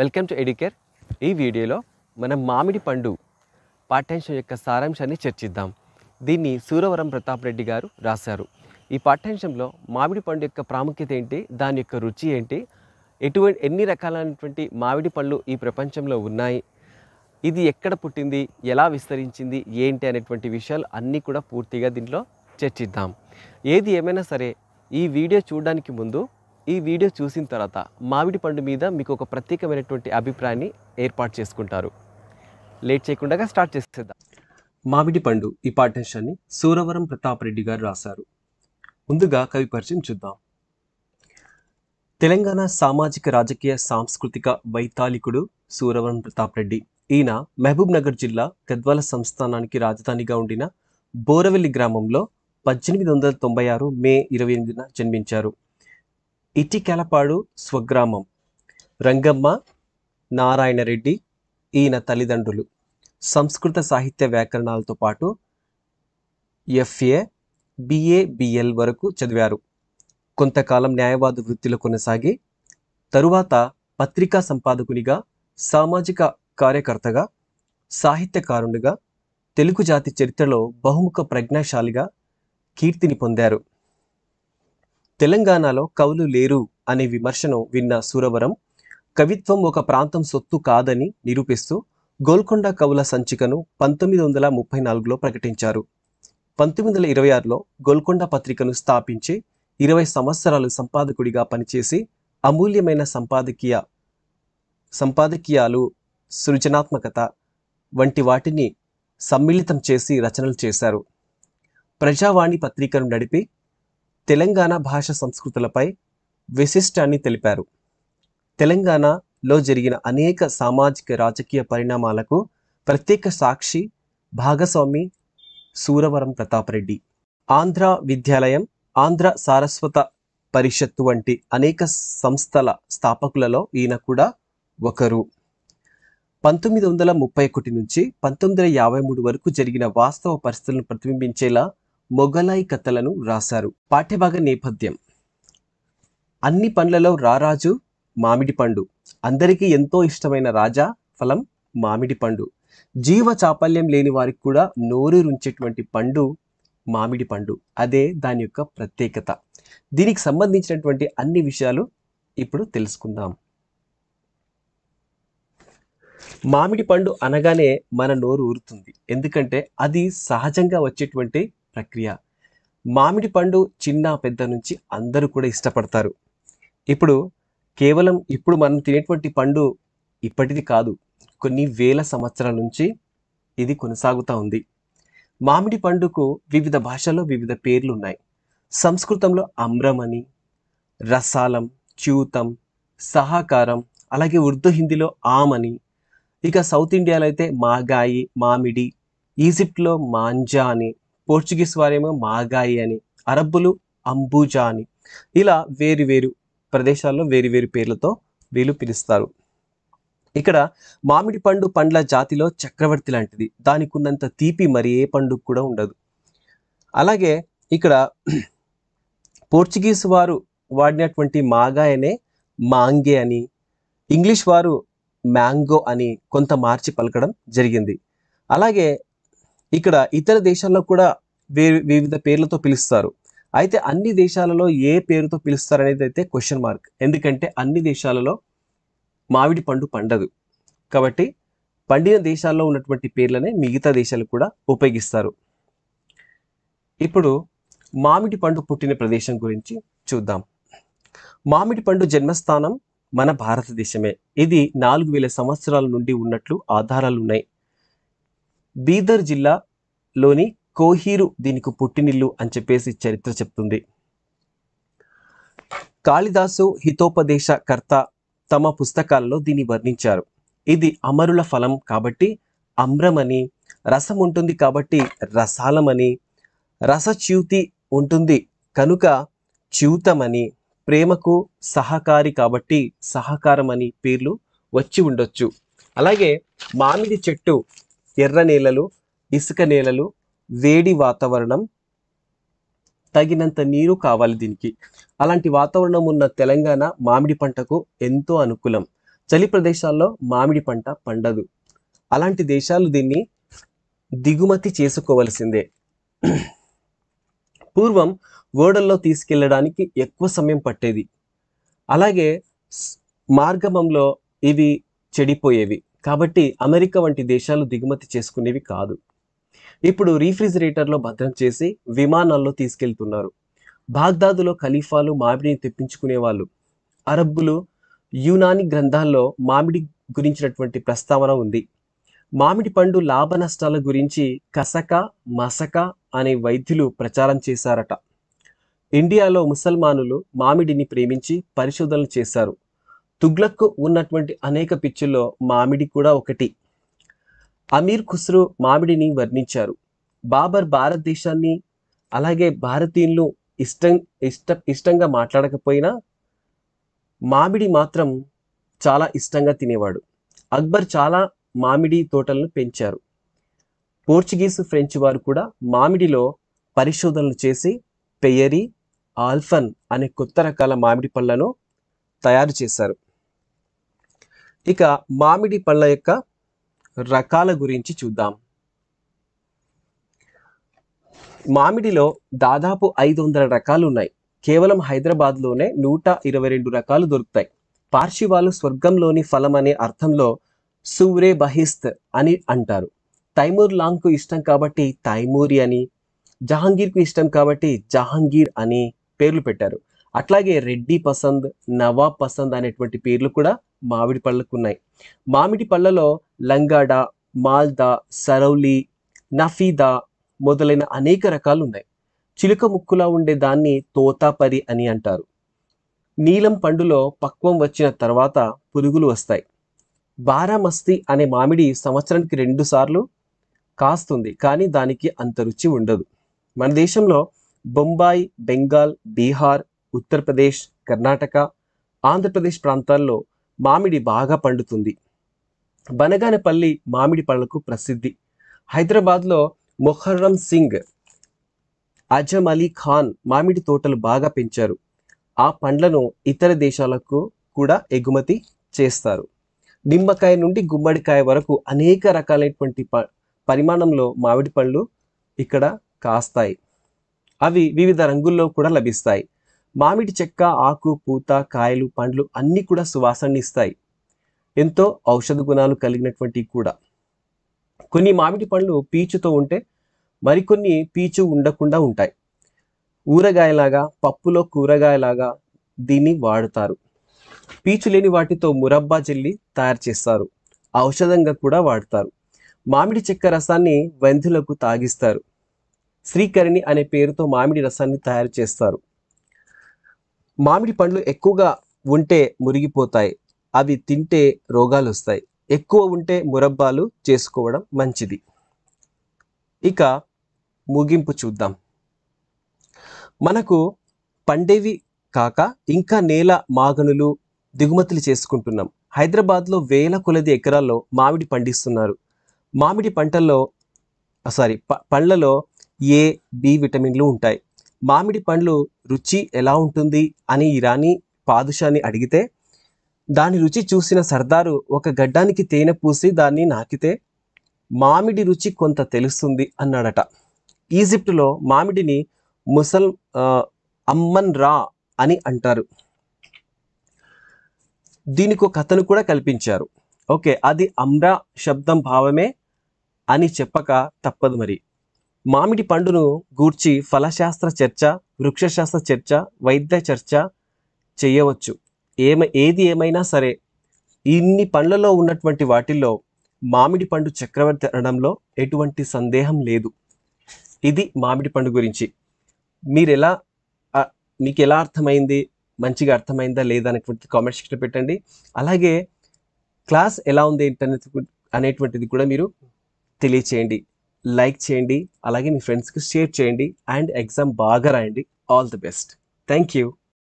welcome to ఎడికేర్ ఈ వీడియోలో మనం మామిడి పండు పాఠ్యాంశం యొక్క సారాంశాన్ని చర్చిద్దాం దీన్ని సూరవరం ప్రతాప్ రెడ్డి గారు రాశారు ఈ పాఠ్యాంశంలో మామిడి పండు యొక్క ప్రాముఖ్యత ఏంటి దాని యొక్క రుచి ఏంటి ఎటువంటి ఎన్ని రకాలైనటువంటి మామిడి పండ్లు ఈ ప్రపంచంలో ఉన్నాయి ఇది ఎక్కడ పుట్టింది ఎలా విస్తరించింది ఏంటి అనేటువంటి విషయాలు అన్నీ కూడా పూర్తిగా దీంట్లో చర్చిద్దాం ఏది ఏమైనా సరే ఈ వీడియో చూడడానికి ముందు ఈ వీడియో చూసిన తర్వాత మామిడి పండు మీద మీకు ఒక ప్రత్యేకమైనటువంటి అభిప్రాయాన్ని ఏర్పాటు చేసుకుంటారు లేట్ చేయకుండా స్టార్ట్ చేసేద్దాం మామిడి పండు ఈ పాఠ్యాంశాన్ని సూరవరం ప్రతాప్ రెడ్డి గారు రాశారు ముందుగా కవి పరిచయం చూద్దాం తెలంగాణ సామాజిక రాజకీయ సాంస్కృతిక వైతాళికుడు సూరవరం ప్రతాప్ రెడ్డి ఈయన మహబూబ్ నగర్ జిల్లా గద్వాల సంస్థానానికి రాజధానిగా ఉండిన బోరవెల్లి గ్రామంలో పద్దెనిమిది వందల తొంభై ఆరు మే ఇరవై ఎనిమిదిన జన్మించారు ఇటికెలపాడు స్వగ్రామం రంగమ్మ నారాయణరెడ్డి ఈయన తల్లిదండ్రులు సంస్కృత సాహిత్య వ్యాకరణాలతో పాటు ఎఫ్ఏ బిఏ బిఎల్ వరకు చదివారు కొంతకాలం న్యాయవాద వృత్తిలో కొనసాగి తరువాత పత్రికా సంపాదకునిగా సామాజిక కార్యకర్తగా సాహిత్యకారునిగా తెలుగు జాతి చరిత్రలో బహుముఖ ప్రజ్ఞాశాలిగా కీర్తిని పొందారు తెలంగాణలో కవులు లేరు అనే విమర్శను విన్న సూరవరం కవిత్వం ఒక ప్రాంతం సొత్తు కాదని నిరూపిస్తూ గోల్కొండ కవుల సంచికను పంతొమ్మిది వందల ముప్పై నాలుగులో ప్రకటించారు పంతొమ్మిది వందల ఇరవై ఆరులో గోల్కొండ పత్రికను స్థాపించి ఇరవై సంవత్సరాలు సంపాదకుడిగా పనిచేసి అమూల్యమైన సంపాదకీయ సంపాదకీయాలు సృజనాత్మకత వంటి వాటిని సమ్మిళితం చేసి రచనలు చేశారు ప్రజావాణి పత్రికను నడిపి తెలంగాణ భాష సంస్కృతులపై విశిష్టాన్ని తెలిపారు తెలంగాణలో జరిగిన అనేక సామాజిక రాజకీయ పరిణామాలకు ప్రత్యేక సాక్షి భాగస్వామి సూరవరం ప్రతాపరెడ్డి ఆంధ్ర విద్యాలయం ఆంధ్ర సారస్వత పరిషత్తు వంటి అనేక సంస్థల స్థాపకులలో ఈయన కూడా ఒకరు పంతొమ్మిది వందల ముప్పై ఒకటి నుంచి పంతొమ్మిది వందల యాభై మూడు వరకు జరిగిన వాస్తవ పరిస్థితులను ప్రతిబింబించేలా మొగలాయి కథలను రాశారు పాఠ్యభాగ నేపథ్యం అన్ని పండ్లలో రారాజు మామిడి పండు అందరికీ ఎంతో ఇష్టమైన రాజా ఫలం మామిడి పండు జీవ చాపల్యం లేని వారికి కూడా రుంచేటువంటి పండు మామిడి పండు అదే దాని యొక్క ప్రత్యేకత దీనికి సంబంధించినటువంటి అన్ని విషయాలు ఇప్పుడు తెలుసుకుందాం మామిడి పండు అనగానే మన నోరు ఊరుతుంది ఎందుకంటే అది సహజంగా వచ్చేటువంటి ప్రక్రియ మామిడి పండు చిన్న పెద్ద నుంచి అందరూ కూడా ఇష్టపడతారు ఇప్పుడు కేవలం ఇప్పుడు మనం తినేటువంటి పండు ఇప్పటిది కాదు కొన్ని వేల సంవత్సరాల నుంచి ఇది కొనసాగుతూ ఉంది మామిడి పండుకు వివిధ భాషల్లో వివిధ పేర్లు ఉన్నాయి సంస్కృతంలో అమ్రమని రసాలం చ్యూతం సహకారం అలాగే ఉర్దూ హిందీలో ఆమని ఇక సౌత్ ఇండియాలో అయితే మాగాయి మామిడి ఈజిప్ట్లో మాంజా అని పోర్చుగీస్ వారేమో మాగాయి అని అరబ్బులు అంబుజా అని ఇలా వేరు వేరు ప్రదేశాల్లో వేరు వేరు పేర్లతో వీళ్ళు పిలుస్తారు ఇక్కడ మామిడి పండు పండ్ల జాతిలో చక్రవర్తి లాంటిది దానికి ఉన్నంత తీపి మరి ఏ పండుగ కూడా ఉండదు అలాగే ఇక్కడ పోర్చుగీస్ వారు వాడినటువంటి మాగాయనే మాంగే అని ఇంగ్లీష్ వారు మ్యాంగో అని కొంత మార్చి పలకడం జరిగింది అలాగే ఇక్కడ ఇతర దేశాల్లో కూడా వివిధ పేర్లతో పిలుస్తారు అయితే అన్ని దేశాలలో ఏ పేరుతో పిలుస్తారు అనేది అయితే క్వశ్చన్ మార్క్ ఎందుకంటే అన్ని దేశాలలో మామిడి పండు పండదు కాబట్టి పండిన దేశాల్లో ఉన్నటువంటి పేర్లనే మిగతా దేశాలు కూడా ఉపయోగిస్తారు ఇప్పుడు మామిడి పండు పుట్టిన ప్రదేశం గురించి చూద్దాం మామిడి పండు జన్మస్థానం మన భారతదేశమే ఇది నాలుగు వేల సంవత్సరాల నుండి ఉన్నట్లు ఆధారాలు ఉన్నాయి బీదర్ జిల్లాలోని కోహీరు దీనికి పుట్టినిల్లు అని చెప్పేసి చరిత్ర చెప్తుంది కాళిదాసు హితోపదేశకర్త తమ పుస్తకాలలో దీన్ని వర్ణించారు ఇది అమరుల ఫలం కాబట్టి అమ్రమని రసం ఉంటుంది కాబట్టి రసాలమని రసచ్యూతి ఉంటుంది కనుక చ్యూతమని ప్రేమకు సహకారి కాబట్టి సహకారం అని పేర్లు వచ్చి ఉండొచ్చు అలాగే మామిడి చెట్టు ఎర్ర నేలలు ఇసుక నేలలు వేడి వాతావరణం తగినంత నీరు కావాలి దీనికి అలాంటి వాతావరణం ఉన్న తెలంగాణ మామిడి పంటకు ఎంతో అనుకూలం చలి ప్రదేశాల్లో మామిడి పంట పండదు అలాంటి దేశాలు దీన్ని దిగుమతి చేసుకోవలసిందే పూర్వం ఓడల్లో తీసుకెళ్ళడానికి ఎక్కువ సమయం పట్టేది అలాగే మార్గమంలో ఇవి చెడిపోయేవి కాబట్టి అమెరికా వంటి దేశాలు దిగుమతి చేసుకునేవి కాదు ఇప్పుడు రీఫ్రిజిరేటర్లో భద్రం చేసి విమానాల్లో తీసుకెళ్తున్నారు బాగ్దాదులో ఖలీఫాలు మామిడిని తెప్పించుకునేవాళ్ళు అరబ్బులు యునాని గ్రంథాల్లో మామిడి గురించినటువంటి ప్రస్తావన ఉంది మామిడి పండు లాభ నష్టాల గురించి కసక మసక అనే వైద్యులు ప్రచారం చేశారట ఇండియాలో ముసల్మానులు మామిడిని ప్రేమించి పరిశోధనలు చేశారు తుగ్లక్ ఉన్నటువంటి అనేక పిచ్చుల్లో మామిడి కూడా ఒకటి అమీర్ ఖుస్రు మామిడిని వర్ణించారు బాబర్ భారతదేశాన్ని అలాగే భారతీయులు ఇష్టం ఇష్ట ఇష్టంగా మాట్లాడకపోయినా మామిడి మాత్రం చాలా ఇష్టంగా తినేవాడు అక్బర్ చాలా మామిడి తోటలను పెంచారు పోర్చుగీస్ ఫ్రెంచ్ వారు కూడా మామిడిలో పరిశోధనలు చేసి పెయ్యరి ఆల్ఫన్ అనే కొత్త రకాల మామిడి పళ్ళను తయారు చేశారు ఇక మామిడి పళ్ళ యొక్క రకాల గురించి చూద్దాం మామిడిలో దాదాపు ఐదు వందల రకాలు ఉన్నాయి కేవలం హైదరాబాద్లోనే నూట ఇరవై రెండు రకాలు దొరుకుతాయి పార్శివాలు స్వర్గంలోని ఫలం అనే అర్థంలో సూరే బహిస్త్ అని అంటారు తైమూర్ లాంగ్కు ఇష్టం కాబట్టి తైమూరి అని జహాంగీర్కు ఇష్టం కాబట్టి జహాంగీర్ అని పేర్లు పెట్టారు అట్లాగే రెడ్డి పసంద్ నవాబ్ పసంద్ అనేటువంటి పేర్లు కూడా మామిడి పళ్ళకు ఉన్నాయి మామిడి పళ్ళలో లంగాడ మాల్దా సరౌలి నఫీదా మొదలైన అనేక రకాలు ఉన్నాయి చిలుక ముక్కులా ఉండే దాన్ని తోతాపరి అని అంటారు నీలం పండులో పక్వం వచ్చిన తర్వాత పురుగులు వస్తాయి బారామస్తి అనే మామిడి సంవత్సరానికి రెండు సార్లు కాస్తుంది కానీ దానికి అంత రుచి ఉండదు మన దేశంలో బొంబాయి బెంగాల్ బీహార్ ఉత్తరప్రదేశ్ కర్ణాటక ఆంధ్రప్రదేశ్ ప్రాంతాల్లో మామిడి బాగా పండుతుంది బనగానపల్లి మామిడి పళ్ళకు ప్రసిద్ధి హైదరాబాద్లో మొహర్రం సింగ్ అజమ్ అలీ ఖాన్ మామిడి తోటలు బాగా పెంచారు ఆ పండ్లను ఇతర దేశాలకు కూడా ఎగుమతి చేస్తారు నిమ్మకాయ నుండి గుమ్మడికాయ వరకు అనేక రకాలైనటువంటి ప పరిమాణంలో మామిడి పళ్ళు ఇక్కడ కాస్తాయి అవి వివిధ రంగుల్లో కూడా లభిస్తాయి మామిడి చెక్క ఆకు పూత కాయలు పండ్లు అన్నీ కూడా సువాసనని ఇస్తాయి ఎంతో ఔషధ గుణాలు కలిగినటువంటివి కూడా కొన్ని మామిడి పండ్లు పీచుతో ఉంటే మరికొన్ని పీచు ఉండకుండా ఉంటాయి ఊరగాయలాగా పప్పులో కూరగాయలాగా దీన్ని వాడుతారు పీచు లేని వాటితో మురబ్బా జెల్లి తయారు చేస్తారు ఔషధంగా కూడా వాడతారు మామిడి చెక్క రసాన్ని వంధులకు తాగిస్తారు శ్రీకరిణి అనే పేరుతో మామిడి రసాన్ని తయారు చేస్తారు మామిడి పండ్లు ఎక్కువగా ఉంటే మురిగిపోతాయి అవి తింటే రోగాలు వస్తాయి ఎక్కువ ఉంటే మురబ్బాలు చేసుకోవడం మంచిది ఇక ముగింపు చూద్దాం మనకు పండేవి కాక ఇంకా నేల మాగనులు దిగుమతులు చేసుకుంటున్నాం హైదరాబాద్లో వేల కొలది ఎకరాల్లో మామిడి పండిస్తున్నారు మామిడి పంటల్లో సారీ పండ్లలో ఏ బి విటమిన్లు ఉంటాయి మామిడి పండ్లు రుచి ఎలా ఉంటుంది అని ఇరానీ పాదుషాని అడిగితే దాని రుచి చూసిన సర్దారు ఒక గడ్డానికి తేనె పూసి దాన్ని నాకితే మామిడి రుచి కొంత తెలుస్తుంది అన్నాడట ఈజిప్టులో మామిడిని ముసల్ అమ్మన్ రా అని అంటారు దీనికి ఒక కథను కూడా కల్పించారు ఓకే అది అమ్రా శబ్దం భావమే అని చెప్పక తప్పదు మరి మామిడి పండును గూర్చి ఫలశాస్త్ర చర్చ వృక్షశాస్త్ర చర్చ వైద్య చర్చ చేయవచ్చు ఏమ ఏది ఏమైనా సరే ఇన్ని పండ్లలో ఉన్నటువంటి వాటిల్లో మామిడి పండు చక్రవర్తి అనడంలో ఎటువంటి సందేహం లేదు ఇది మామిడి పండు గురించి మీరు ఎలా మీకు ఎలా అర్థమైంది మంచిగా అర్థమైందా లేదా అనేటువంటి కామెంట్ సెక్షన్ పెట్టండి అలాగే క్లాస్ ఎలా ఉంది ఇంటర్నెట్ అనేటువంటిది కూడా మీరు తెలియచేయండి లైక్ చేయండి అలాగే మీ ఫ్రెండ్స్కి షేర్ చేయండి అండ్ ఎగ్జామ్ బాగా రాయండి all the best thank you